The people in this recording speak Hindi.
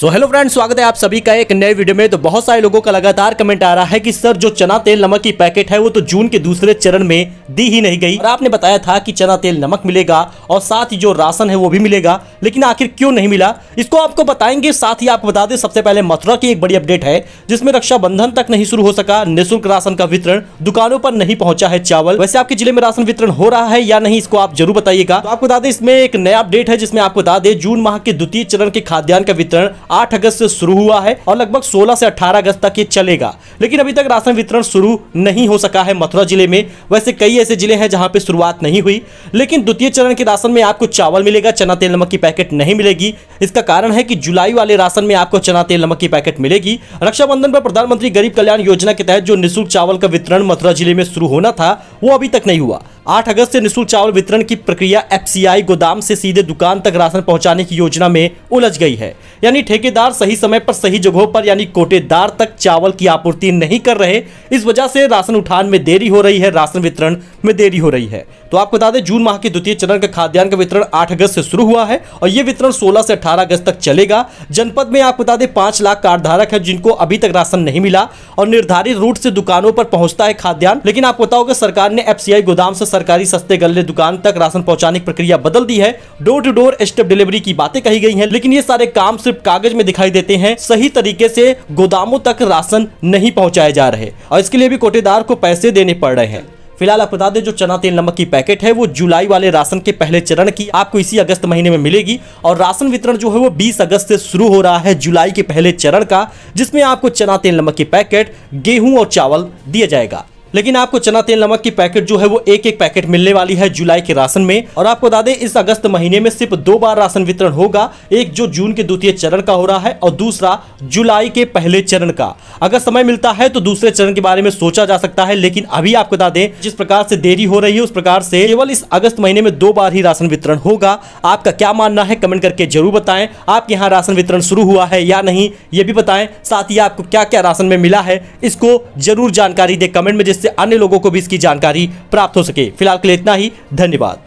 सो हेलो फ्रेंड्स स्वागत है आप सभी का एक नए वीडियो में तो बहुत सारे लोगों का लगातार कमेंट आ रहा है कि सर जो चना तेल नमक की पैकेट है वो तो जून के दूसरे चरण में दी ही नहीं गई और आपने बताया था कि चना तेल नमक मिलेगा और साथ ही जो राशन है वो भी मिलेगा लेकिन आखिर क्यों नहीं मिला इसको आपको बताएंगे साथ ही आपको बता दें सबसे पहले मथुरा की एक बड़ी अपडेट है जिसमें रक्षाबंधन तक नहीं शुरू हो सका निःशुल्क राशन का वितरण दुकानों पर नहीं पहुंचा है चावल वैसे आपके जिले में राशन वितरण हो रहा है या नहीं इसको आप जरूर बताइएगा तो आपको बता दें इसमें एक नया अपडेट है जिसमें आपको बता दें जून माह के द्वितीय चरण के खाद्यान्न का वितरण आठ अगस्त से शुरू हुआ है और लगभग सोलह से अठारह अगस्त तक ये चलेगा लेकिन अभी तक राशन वितरण शुरू नहीं हो सका है मथुरा जिले में वैसे कई ऐसे जिले हैं जहाँ पे शुरुआत नहीं हुई लेकिन द्वितीय चरण के राशन में आपको चावल मिलेगा चना तेल नमक की पैकेट नहीं मिलेगी इसका कारण है कि जुलाई वाले राशन में आपको चना तेल नमक की पैकेट मिलेगी रक्षाबंधन पर प्रधानमंत्री गरीब कल्याण योजना के तहत जो निःशुल्क चावल का वितरण मथुरा जिले में शुरू होना था वो अभी तक नहीं हुआ 8 अगस्त से निःशुल्क चावल वितरण की प्रक्रिया एफसीआई गोदाम से सीधे दुकान तक राशन पहुंचाने की योजना में उलझ गई है यानी ठेकेदार सही समय पर सही जगहों पर यानी कोटेदार तक चावल की आपूर्ति नहीं कर रहे इस वजह से राशन उठान में देरी हो रही है राशन वितरण में देरी हो रही है तो आपको बता दें जून माह के द्वितीय चरण का खाद्यान्न का वितरण आठ अगस्त से शुरू हुआ है और ये वितरण सोलह से अठारह अगस्त तक चलेगा जनपद में आपको बता दें पांच लाख कार्ड धारक है जिनको अभी तक राशन नहीं मिला और निर्धारित रूट से दुकानों पर पहुंचता है खाद्यान्न लेकिन आपको बताओगे सरकार ने एफ गोदाम से सरकारी सस्ते गल्ले दुकान तक राशन पहुंचाने की प्रक्रिया बदल दी है door to door step delivery की बातें कही गई हैं लेकिन ये सारे काम सिर्फ कागज में दिखाई देते हैं सही तरीके से गोदामों तक राशन नहीं पहुँचाए जा रहे और इसके लिए भी कोटेदार को पैसे देने पड़ रहे हैं फिलहाल आप बता दें जो चना तेल नमक की पैकेट है वो जुलाई वाले राशन के पहले चरण की आपको इसी अगस्त महीने में मिलेगी और राशन वितरण जो है वो 20 अगस्त से शुरू हो रहा है जुलाई के पहले चरण का जिसमें आपको चना तेल नमक की पैकेट गेहूं और चावल दिया जाएगा लेकिन आपको चना तेल नमक की पैकेट जो है वो एक एक पैकेट मिलने वाली है जुलाई के राशन में और आपको बता दें इस अगस्त महीने में सिर्फ दो बार राशन वितरण होगा एक जो जून के द्वितीय चरण का हो रहा है और दूसरा जुलाई के पहले चरण का अगर समय मिलता है तो दूसरे चरण के बारे में सोचा जा सकता है लेकिन अभी आपको बता दें जिस प्रकार से देरी हो रही है उस प्रकार से केवल इस अगस्त महीने में दो बार ही राशन वितरण होगा आपका क्या मानना है कमेंट करके जरूर बताए आपके यहाँ राशन वितरण शुरू हुआ है या नहीं ये भी बताए साथ ही आपको क्या क्या राशन में मिला है इसको जरूर जानकारी दे कमेंट में जिससे अन्य लोगों को भी इसकी जानकारी प्राप्त हो सके फिलहाल के लिए इतना ही धन्यवाद